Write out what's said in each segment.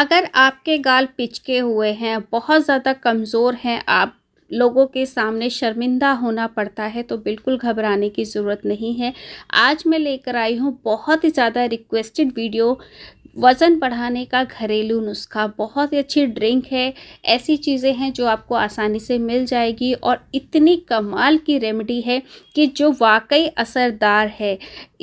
अगर आपके गाल पिचके हुए हैं बहुत ज़्यादा कमज़ोर हैं आप लोगों के सामने शर्मिंदा होना पड़ता है तो बिल्कुल घबराने की ज़रूरत नहीं है आज मैं लेकर आई हूँ बहुत ही ज़्यादा रिक्वेस्टेड वीडियो वज़न बढ़ाने का घरेलू नुस्खा बहुत ही अच्छी ड्रिंक है ऐसी चीज़ें हैं जो आपको आसानी से मिल जाएगी और इतनी कमाल की रेमेडी है कि जो वाकई असरदार है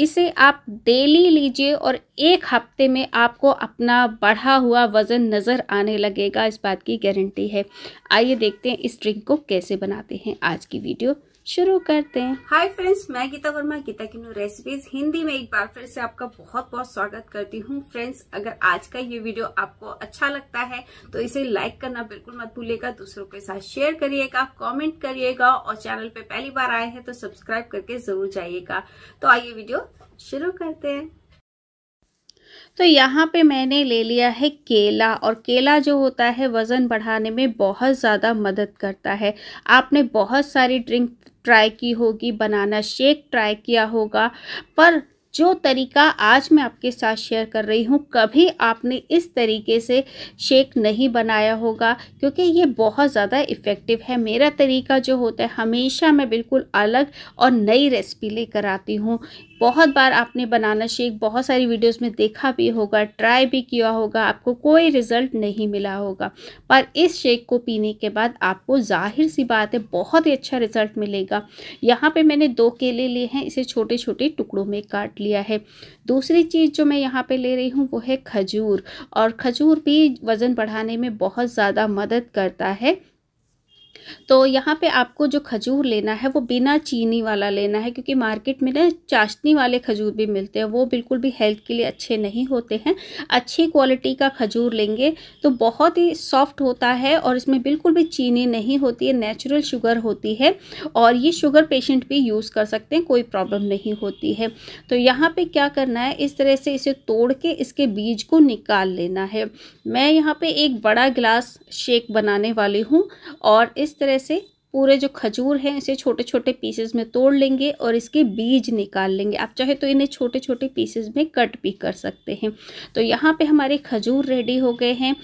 इसे आप डेली लीजिए और एक हफ्ते में आपको अपना बढ़ा हुआ वज़न नज़र आने लगेगा इस बात की गारंटी है आइए देखते हैं इस ड्रिंक को कैसे बनाते हैं आज की वीडियो शुरू करते हैं हाय फ्रेंड्स मैं गीता वर्मा गीता किन्नू रेसिपीज हिंदी में एक बार फिर से आपका बहुत बहुत स्वागत करती हूँ फ्रेंड्स अगर आज का ये वीडियो आपको अच्छा लगता है तो इसे लाइक करना बिल्कुल मत भूलिएगा दूसरों के साथ शेयर करिएगा कमेंट करिएगा और चैनल पे पहली बार आए हैं तो सब्सक्राइब करके जरूर जाइएगा तो आइए वीडियो शुरू करते हैं तो यहाँ पे मैंने ले लिया है केला और केला जो होता है वज़न बढ़ाने में बहुत ज़्यादा मदद करता है आपने बहुत सारी ड्रिंक ट्राई की होगी बनाना शेक ट्राई किया होगा पर जो तरीका आज मैं आपके साथ शेयर कर रही हूँ कभी आपने इस तरीके से शेक नहीं बनाया होगा क्योंकि ये बहुत ज़्यादा इफ़ेक्टिव है मेरा तरीका जो होता है हमेशा मैं बिल्कुल अलग और नई रेसिपी लेकर आती हूँ बहुत बार आपने बनाना शेक बहुत सारी वीडियोस में देखा भी होगा ट्राई भी किया होगा आपको कोई रिज़ल्ट नहीं मिला होगा पर इस शेक को पीने के बाद आपको जाहिर सी बात है बहुत ही अच्छा रिज़ल्ट मिलेगा यहाँ पे मैंने दो केले लिए हैं इसे छोटे छोटे टुकड़ों में काट लिया है दूसरी चीज़ जो मैं यहाँ पे ले रही हूँ वो है खजूर और खजूर भी वज़न बढ़ाने में बहुत ज़्यादा मदद करता है तो यहाँ पे आपको जो खजूर लेना है वो बिना चीनी वाला लेना है क्योंकि मार्केट में ना चाशनी वाले खजूर भी मिलते हैं वो बिल्कुल भी हेल्थ के लिए अच्छे नहीं होते हैं अच्छी क्वालिटी का खजूर लेंगे तो बहुत ही सॉफ्ट होता है और इसमें बिल्कुल भी चीनी नहीं होती है नेचुरल शुगर होती है और ये शुगर पेशेंट भी यूज़ कर सकते हैं कोई प्रॉब्लम नहीं होती है तो यहाँ पर क्या करना है इस तरह से इसे तोड़ के इसके बीज को निकाल लेना है मैं यहाँ पर एक बड़ा गिलास शेक बनाने वाली हूँ और इस तरह से पूरे जो खजूर हैं इसे छोटे छोटे पीसेस में तोड़ लेंगे और इसके बीज निकाल लेंगे आप चाहे तो इन्हें छोटे छोटे पीसेस में कट भी कर सकते हैं तो यहाँ पे हमारे खजूर रेडी हो गए हैं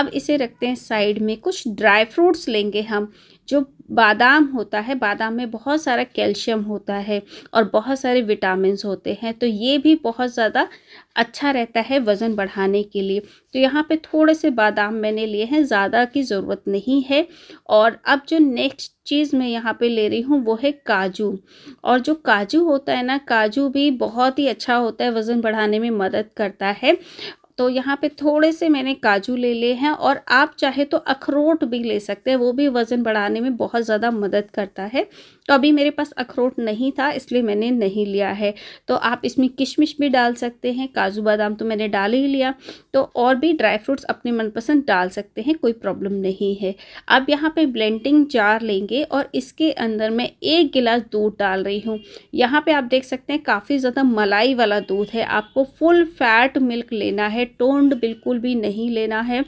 अब इसे रखते हैं साइड में कुछ ड्राई फ्रूट्स लेंगे हम जो बादाम होता है बादाम में बहुत सारा कैल्शियम होता है और बहुत सारे विटामिन होते हैं तो ये भी बहुत ज़्यादा अच्छा रहता है वज़न बढ़ाने के लिए तो यहाँ पे थोड़े से बादाम मैंने लिए हैं ज़्यादा की ज़रूरत नहीं है और अब जो नेक्स्ट चीज़ मैं यहाँ पे ले रही हूँ वो है काजू और जो काजू होता है ना काजू भी बहुत ही अच्छा होता है वज़न बढ़ाने में मदद करता है तो यहाँ पे थोड़े से मैंने काजू ले लिए हैं और आप चाहे तो अखरोट भी ले सकते हैं वो भी वज़न बढ़ाने में बहुत ज़्यादा मदद करता है तो अभी मेरे पास अखरोट नहीं था इसलिए मैंने नहीं लिया है तो आप इसमें किशमिश भी डाल सकते हैं काजू बादाम तो मैंने डाल ही लिया तो और भी ड्राई फ्रूट्स अपने मनपसंद डाल सकते हैं कोई प्रॉब्लम नहीं है अब यहाँ पर ब्लेंडिंग जार लेंगे और इसके अंदर मैं एक गिलास दूध डाल रही हूँ यहाँ पर आप देख सकते हैं काफ़ी ज़्यादा मलाई वाला दूध है आपको फुल फैट मिल्क लेना है टोंड बिल्कुल भी नहीं लेना है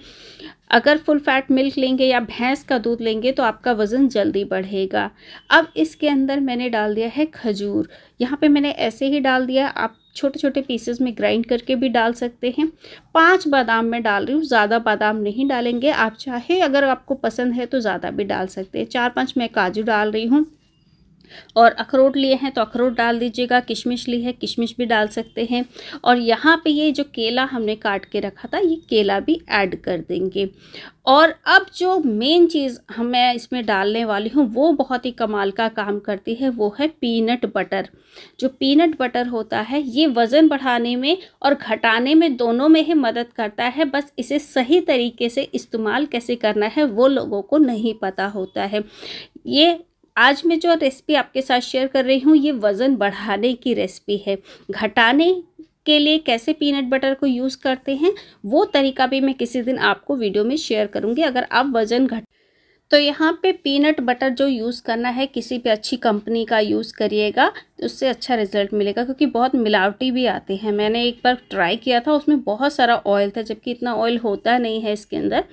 अगर फुल फैट मिल्क लेंगे या भैंस का दूध लेंगे तो आपका वज़न जल्दी बढ़ेगा अब इसके अंदर मैंने डाल दिया है खजूर यहाँ पे मैंने ऐसे ही डाल दिया आप छोटे छोटे पीसेस में ग्राइंड करके भी डाल सकते हैं पांच बादाम मैं डाल रही हूँ ज़्यादा बादाम नहीं डालेंगे आप चाहे अगर आपको पसंद है तो ज़्यादा भी डाल सकते हैं चार पाँच मैं काजू डाल रही हूँ और अखरोट लिए हैं तो अखरोट डाल दीजिएगा किशमिश ली है किशमिश भी डाल सकते हैं और यहाँ पे ये जो केला हमने काट के रखा था ये केला भी ऐड कर देंगे और अब जो मेन चीज़ हम मैं इसमें डालने वाली हूँ वो बहुत ही कमाल का काम करती है वो है पीनट बटर जो पीनट बटर होता है ये वज़न बढ़ाने में और घटाने में दोनों में ही मदद करता है बस इसे सही तरीके से इस्तेमाल कैसे करना है वो लोगों को नहीं पता होता है ये आज मैं जो रेसिपी आपके साथ शेयर कर रही हूँ ये वज़न बढ़ाने की रेसिपी है घटाने के लिए कैसे पीनट बटर को यूज़ करते हैं वो तरीका भी मैं किसी दिन आपको वीडियो में शेयर करूँगी अगर आप वज़न घट तो यहाँ पे पीनट बटर जो यूज़ करना है किसी पे अच्छी कंपनी का यूज़ करिएगा तो उससे अच्छा रिजल्ट मिलेगा क्योंकि बहुत मिलावटी भी आते हैं मैंने एक बार ट्राई किया था उसमें बहुत सारा ऑयल था जबकि इतना ऑयल होता नहीं है इसके अंदर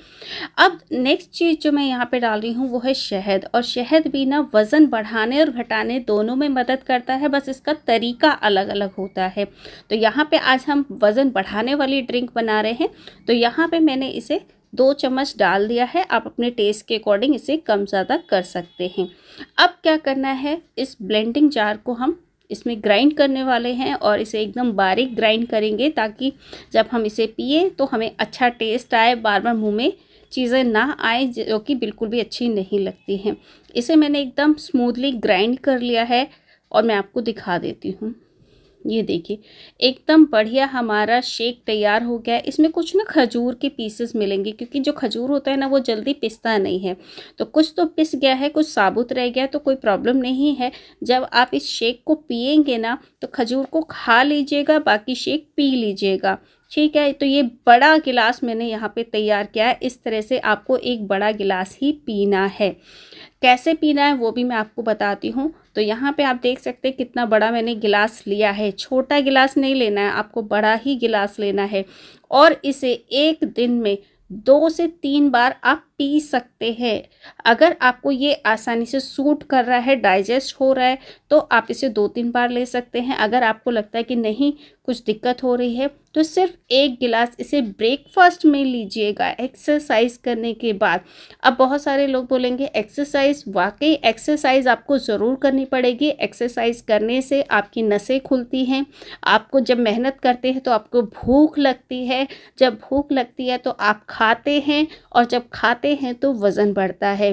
अब नेक्स्ट चीज़ जो मैं यहाँ पे डाल रही हूँ वो है शहद और शहद भी ना वज़न बढ़ाने और घटाने दोनों में मदद करता है बस इसका तरीका अलग अलग होता है तो यहाँ पर आज हम वज़न बढ़ाने वाली ड्रिंक बना रहे हैं तो यहाँ पर मैंने इसे दो चम्मच डाल दिया है आप अपने टेस्ट के अकॉर्डिंग इसे कम ज़्यादा कर सकते हैं अब क्या करना है इस ब्लेंडिंग जार को हम इसमें ग्राइंड करने वाले हैं और इसे एकदम बारीक ग्राइंड करेंगे ताकि जब हम इसे पिए तो हमें अच्छा टेस्ट आए बार बार मुँह में चीज़ें ना आए जो कि बिल्कुल भी अच्छी नहीं लगती हैं इसे मैंने एकदम स्मूथली ग्राइंड कर लिया है और मैं आपको दिखा देती हूँ ये देखिए एकदम बढ़िया हमारा शेक तैयार हो गया इसमें कुछ ना खजूर के पीसेस मिलेंगे क्योंकि जो खजूर होता है ना वो जल्दी पिसता नहीं है तो कुछ तो पिस गया है कुछ साबुत रह गया तो कोई प्रॉब्लम नहीं है जब आप इस शेक को पियेंगे ना तो खजूर को खा लीजिएगा बाकी शेक पी लीजिएगा ठीक है तो ये बड़ा गिलास मैंने यहाँ पे तैयार किया है इस तरह से आपको एक बड़ा गिलास ही पीना है कैसे पीना है वो भी मैं आपको बताती हूँ तो यहाँ पे आप देख सकते हैं कितना बड़ा मैंने गिलास लिया है छोटा गिलास नहीं लेना है आपको बड़ा ही गिलास लेना है और इसे एक दिन में दो से तीन बार आप पी सकते हैं अगर आपको ये आसानी से सूट कर रहा है डाइजेस्ट हो रहा है तो आप इसे दो तीन बार ले सकते हैं अगर आपको लगता है कि नहीं कुछ दिक्कत हो रही है तो सिर्फ एक गिलास इसे ब्रेकफास्ट में लीजिएगा एक्सरसाइज करने के बाद अब बहुत सारे लोग बोलेंगे एक्सरसाइज वाकई एक्सरसाइज आपको ज़रूर करनी पड़ेगी एक्सरसाइज करने से आपकी नसें खुलती हैं आपको जब मेहनत करते हैं तो आपको भूख लगती है जब भूख लगती है तो आप खाते हैं और जब खाते खाते हैं तो वज़न बढ़ता है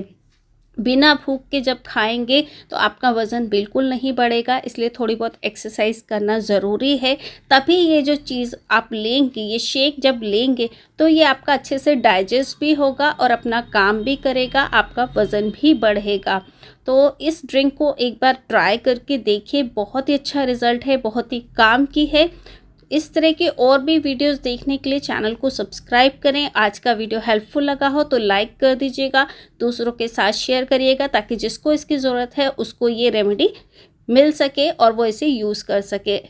बिना भूख के जब खाएंगे तो आपका वज़न बिल्कुल नहीं बढ़ेगा इसलिए थोड़ी बहुत एक्सरसाइज करना ज़रूरी है तभी ये जो चीज़ आप लेंगे ये शेक जब लेंगे तो ये आपका अच्छे से डाइजेस्ट भी होगा और अपना काम भी करेगा आपका वज़न भी बढ़ेगा तो इस ड्रिंक को एक बार ट्राई करके देखिए बहुत ही अच्छा रिज़ल्ट है बहुत ही काम की है इस तरह के और भी वीडियोस देखने के लिए चैनल को सब्सक्राइब करें आज का वीडियो हेल्पफुल लगा हो तो लाइक कर दीजिएगा दूसरों के साथ शेयर करिएगा ताकि जिसको इसकी ज़रूरत है उसको ये रेमेडी मिल सके और वो इसे यूज़ कर सके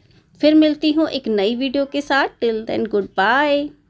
फिर मिलती हूँ एक नई वीडियो के साथ टिल देन गुड बाय